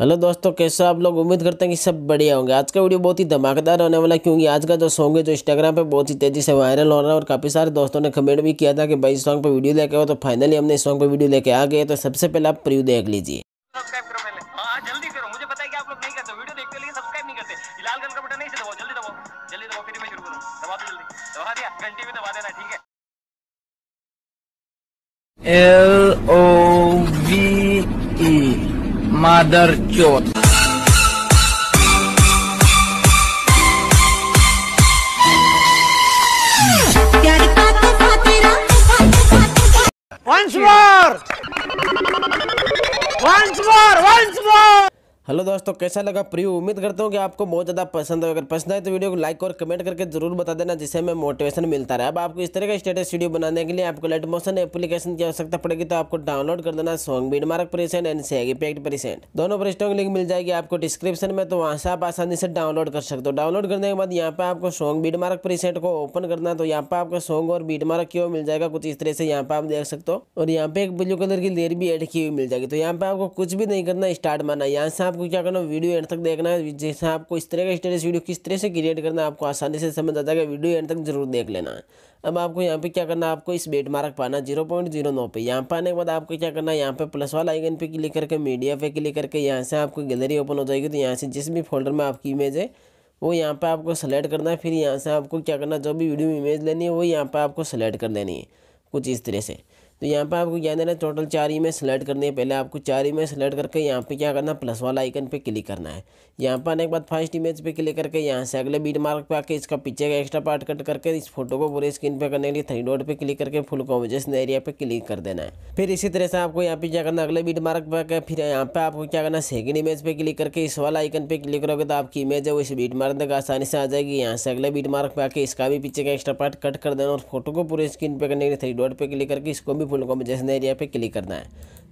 Hello दोस्तों कैसे आप लोग उम्मीद करते हैं कि सब बढ़िया होंगे आज का वीडियो बहुत ही धमाकेदार होने वाला है क्योंकि आज का जो सॉन्ग है जो इंस्टाग्राम पे बहुत ही तेज़ी से वायरल हो रहा है और काफ़ी सारे दोस्तों ने कमेंट भी किया था कि भाई सॉन्ग पे वीडियो लेके आओ तो फाइनली हमने इस सॉन्ग पे वीडियो लेके आ गए तो सबसे पहले आप प्रियो देख लीजिए हाँ, हाँ, L O Мадер тет. हेलो दोस्तों कैसा लगा प्रियो उम्मीद करता हूँ कि आपको बहुत ज़्यादा पसंद हो अगर पसंद आए तो वीडियो को लाइक और कमेंट करके जरूर बता देना जिससे हमें मोटिवेशन मिलता रहा अब आपको इस तरह का स्टेटस वीडियो बनाने के लिए आपको लेट मोशन एप्लीकेशन की आवश्यकता पड़ेगी तो आपको डाउनलोड कर देना song beat mark preset and सेगी पैक्ट परिसेंट दोनों परिस्टों की लिंक मिल जाएगी आपको डिस्क्रिप्शन में तो वहाँ से आप आसानी से डाउनलोड कर सकते हो डाउनलोड करने के बाद यहाँ पर आपको सॉन्ग बीड मार्क परिसेंट को ओपन करना तो यहाँ पर आपको सॉन्ग और बीड मार्क की मिल जाएगा कुछ इस तरह से यहाँ पर आप देख सकते हो और यहाँ पे एक ब्लू कलर की लेर भी एड की हुई मिल जाएगी तो यहाँ पर आपको कुछ भी नहीं करना स्टार्ट माना यहाँ से आप आपको क्या करना है वीडियो एंड तक देखना है जैसे आपको इस तरह का स्टेटस वीडियो किस तरह से क्रिएट करना है आपको आसानी से समझ आ जाएगा वीडियो एंड तक जरूर देख लेना है अब आपको यहाँ पे क्या करना है आपको इस बेट मार्क पाना जीरो पॉइंट जीरो नौ पे यहाँ पे आने के बाद आपको क्या करना है यहाँ पे प्लस वाला आइकन पे क्लिक करके मीडिया पे क्लिक करके यहाँ से आपको गैलरी ओपन हो जाएगी तो यहाँ से जिस भी फोल्डर में आपकी इमेज है वो यहाँ पे आपको सेलेक्ट करना है फिर यहाँ से आपको क्या करना है जो भी वीडियो में इमेज लेनी है वो यहाँ पर आपको सेलेक्ट कर लेनी है कुछ इस तरह से तो यहाँ पर आपको क्या देना है टोटल चार ईमेल सेलेक्ट करनी है पहले आपको चार ईमेल में सेलेक्ट करके यहाँ पे क्या करना है प्लस वाला आइकन पे क्लिक करना है यहाँ पर आने के बाद फर्स्ट इमेज पे क्लिक करके यहाँ से अगले बीट मार्क पे आके इसका पीछे का एक्स्ट्रा पार्ट कट करके इस फोटो को पूरे स्क्रीन पे करने के लिए थ्री डॉट पे क्लिक करके फुल कॉम्बिनेशन एरिया पे क्लिक कर देना है फिर इसी तरह से आपको यहाँ पे क्या करना अगले बीट मार्क पे आकर फिर यहाँ पे आपको क्या करना सेकंड इमेज पे क्लिक करके इस वाला आइकन पे क्लिक करोगे तो आपकी इमेज है वो इस बीट मार्क तक आसानी से आ जाएगी यहाँ से अगले बीट मार्क पे आके इसका भी पीछे का एक्स्ट्रा पार्ट कट कर देना और फोटो को पूरे स्क्रीन पे करने के लिए थ्री डॉट पे क्लिक करके इसको भी ब्यूटीफुल को एरिया पे क्लिक करना है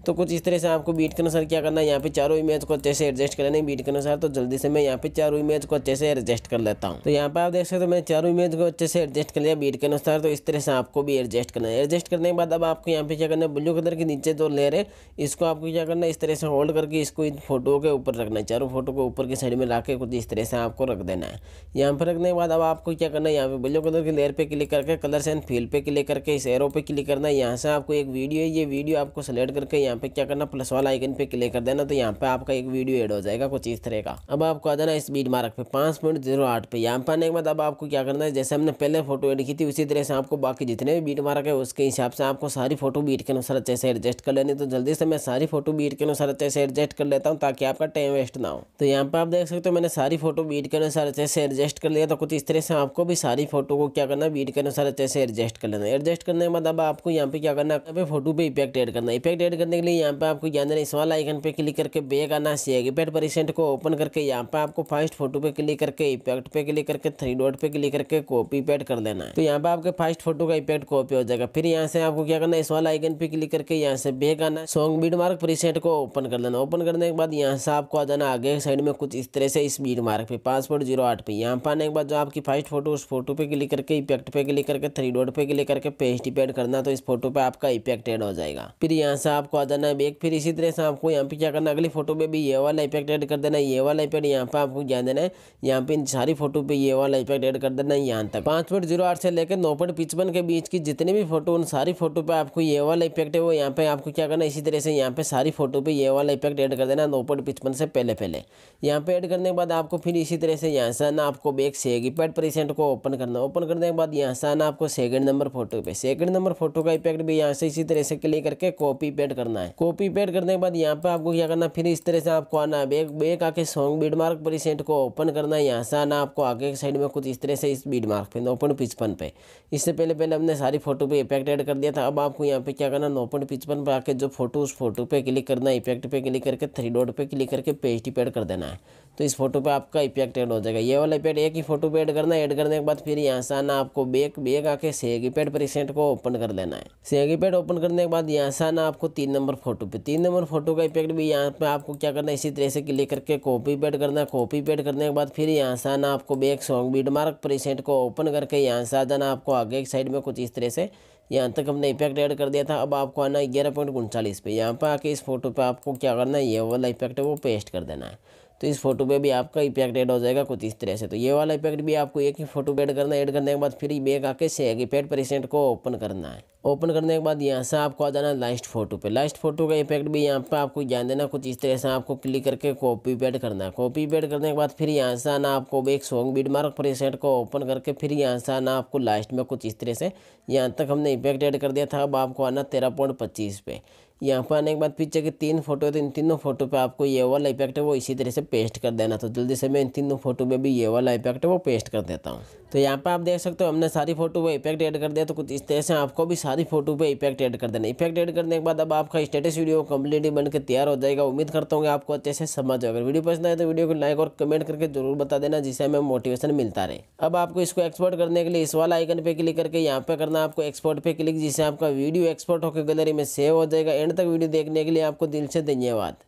तो कुछ इस तरह से आपको बीट के अनुसार क्या करना है यहाँ पे चारों इमेज को अच्छे से एडजस्ट कर लेना है बीट के अनुसार तो जल्दी से मैं यहाँ पे चारों इमेज को अच्छे से एडजस्ट कर लेता हूँ तो यहाँ पे आप देख सकते हो मैंने चारों इमेज को अच्छे से एडजस्ट कर लिया बीट के अनुसार तो इस तरह से आपको भी एडजस्ट करना है एडजस्ट करने के बाद अब आपको यहाँ पे क्या करना है ब्लू कलर के नीचे जो लेर है इसको आपको क्या करना है इस तरह से होल्ड करके इसको इन फोटो के ऊपर रखना है चारों फोटो को ऊपर की साइड में ला कुछ इस तरह से आपको रख देना है यहाँ पर रखने के बाद अब आपको क्या करना है यहाँ पे ब्लू कलर के लेर पर क्लिक करके कलर से फील्ड पे क्लिक करके इस एरो पे क्लिक करना है यहाँ से आपको एक वीडियो है ये वीडियो आपको सेलेक्ट करके यहाँ यहाँ पे क्या करना प्लस वाला आइकन पे क्लिक कर देना तो यहाँ पे आपका एक वीडियो एड हो जाएगा कुछ इस तरह का अब आपको आ जाना स्पीड मार्क पे पांच पॉइंट जीरो आठ पे यहाँ पे आने के बाद अब आपको क्या करना है जैसे हमने पहले फोटो एड की थी उसी तरह से आपको बाकी जितने भी बीट मार्क है उसके हिसाब से आपको सारी फोटो बीट के अनुसार अच्छे से एडजस्ट कर लेनी तो जल्दी से मैं सारी फोटो बीट के अनुसार अच्छे से एडजस्ट कर लेता हूँ ताकि आपका टाइम वेस्ट ना हो तो यहाँ पे आप देख सकते हो मैंने सारी फोटो बीट के अनुसार अच्छे से एडजस्ट कर लिया तो कुछ इस तरह से आपको भी सारी फोटो को क्या करना बीट के अनुसार अच्छे से एडजस्ट कर लेना एडजस्ट करने के बाद अब आपको यहाँ पे क्या करना है फोटो पे इफेक्ट एड करना इफेक्ट एड करने के लिए यहाँ पे आपको याद इस वाला आइकन पे क्लिक करके बैग आना चाहिए कीपैड पर रिसेंट को ओपन करके यहाँ पे आपको फास्ट फोटो पे क्लिक करके इफेक्ट पे क्लिक करके थ्री डॉट पे क्लिक करके कॉपी पैड कर देना है तो यहाँ पे आपके फास्ट फोटो का इफेक्ट कॉपी हो जाएगा फिर यहाँ से आपको क्या करना है इस वाला आइकन पे क्लिक करके यहाँ से बैग आना है सॉन्ग बीड मार्क प्रीसेट को ओपन कर देना ओपन करने के बाद यहाँ से आपको आ जाना आगे साइड में कुछ इस तरह से इस बीड मार्क पे पासपोर्ट जीरो आठ पे यहाँ पे आने के बाद जो आपकी फास्ट फोटो उस फोटो पे क्लिक करके इफेक्ट पे क्लिक करके थ्री डॉट पे क्लिक करके पेस्ट डिपेड करना तो इस फोटो पे आपका इफेक्ट एड हो जाएगा फिर यहाँ से आपको आ जाना है बैक फिर इसी तरह से आपको यहाँ पे क्या करना अगली फोटो पे भी ये वाला इफेक्ट ऐड कर देना है ये वाला इफेक्ट यहाँ पे आपको क्या देना है यहाँ पे इन सारी फोटो पे ये वाला इफेक्ट ऐड कर देना है यहाँ तक पाँच पॉइंट जीरो आठ से लेकर नौ पॉइंट पिचपन के बीच की जितने भी फोटो उन सारी फोटो पे आपको ये वाला इफेक्ट है वो यहाँ पे आपको क्या करना है इसी तरह से यहाँ पे सारी फोटो पे ये वाला इफेक्ट ऐड कर देना है नौ पॉइंट पिचपन से पहले पहले यहाँ पे ऐड करने के बाद आपको फिर इसी तरह से यहाँ से आना आपको बैक सेगी पैड प्रेसेंट को ओपन करना ओपन करने के बाद यहाँ से आना आपको सेकेंड नंबर फोटो पे सेकेंड नंबर फोटो का इफेक्ट भी यहाँ से इसी तरह से क्लिक करके कॉपी पेड करना करना है कॉपी पेड करने के बाद यहाँ पे आपको क्या करना फिर इस तरह से आपको आना है बैक आके सॉन्ग बीड मार्क पर इस को ओपन करना है यहाँ से आना आपको आगे के साइड में कुछ इस तरह से इस बीड मार्क पे नोपन पिचपन पे इससे पहले पहले हमने सारी फोटो पे इफेक्ट एड कर दिया था अब आपको यहाँ पे क्या करना नोपन पिचपन पर आके जो फोटो उस फोटो पे क्लिक करना है इफेक्ट पे क्लिक करके थ्री डॉट पे क्लिक करके पेस्ट पेड कर देना है तो इस फोटो पे आपका इफेक्ट एड हो जाएगा ये वाला इफेक्ट एक ही फोटो पे एड करना एड करने के बाद फिर यहाँ से आना आपको बेक बेक आके सेगी पेड पर को ओपन कर लेना है सेगी पेड ओपन करने के बाद यहाँ से आना आपको तीन नंबर नंबर फोटो पे तीन नंबर फोटो का इफेक्ट भी यहाँ पे आपको क्या करना है इसी तरह से क्लिक करके कॉपी पेड करना है कॉपी पेड करने के बाद फिर यहाँ से आना आपको back song beat mark preset को ओपन करके यहाँ से आ जाना आपको आगे एक साइड में कुछ इस तरह से यहाँ तक हमने इफेक्ट ऐड कर दिया था अब आपको आना है ग्यारह पॉइंट उनचालीस पे यहाँ पर आके इस फोटो पे आपको क्या करना है ये वाला इफेक्ट है वो पेस्ट कर देना है तो इस फोटो पे भी आपका इफेक्ट ऐड हो जाएगा कुछ इस तरह से तो ये वाला इफेक्ट भी आपको एक ही फोटो पे ऐड करना है ऐड करने के बाद फिर बैग आके सेग इफेक्ट प्रेसेंट को ओपन करना है ओपन करने के बाद यहाँ से आपको आ जाना लास्ट फोटो पे लास्ट फोटो का इफेक्ट भी यहाँ पे आपको ध्यान देना कुछ इस तरह से आपको क्लिक करके कॉपी पेड करना है कॉपी पेड करने के बाद फिर यहाँ से आना आपको एक सॉन्ग बीट मार्क प्रीसेट को ओपन करके फिर यहाँ से आना आपको लास्ट में कुछ इस तरह से यहाँ तक हमने इफेक्ट ऐड कर दिया था अब आपको आना तेरह पॉइंट पच्चीस पे यहाँ पर आने के बाद पीछे के तीन फोटो तो इन तीनों फोटो पे आपको ये वाला इफेक्ट है वो इसी तरह से पेस्ट कर देना तो जल्दी से मैं इन तीनों फोटो में भी ये वाला इफेक्ट है वो पेस्ट कर देता हूँ तो यहाँ पर आप देख सकते हो हमने सारी फोटो पे इफेक्ट ऐड कर दिया तो कुछ इस तरह से आपको भी सारी फोटो पे इफेक्ट ऐड कर देना इफेक्ट ऐड करने के बाद अब आपका स्टेटस वीडियो कम्प्लीटली बनकर तैयार हो जाएगा उम्मीद करता हूँ आपको अच्छे से समझ अगर वीडियो पसंद आए तो वीडियो को लाइक और कमेंट करके जरूर बता देना जिससे हमें मोटिवेशन मिलता रहे अब आपको इसको एक्सपोर्ट करने के लिए इस वाला आइकन पे क्लिक करके यहाँ पे करना आपको एक्सपोर्ट पे क्लिक जिससे आपका वीडियो एक्सपोर्ट होकर गैलरी में सेव हो जाएगा एंड तक वीडियो देखने के लिए आपको दिल से धन्यवाद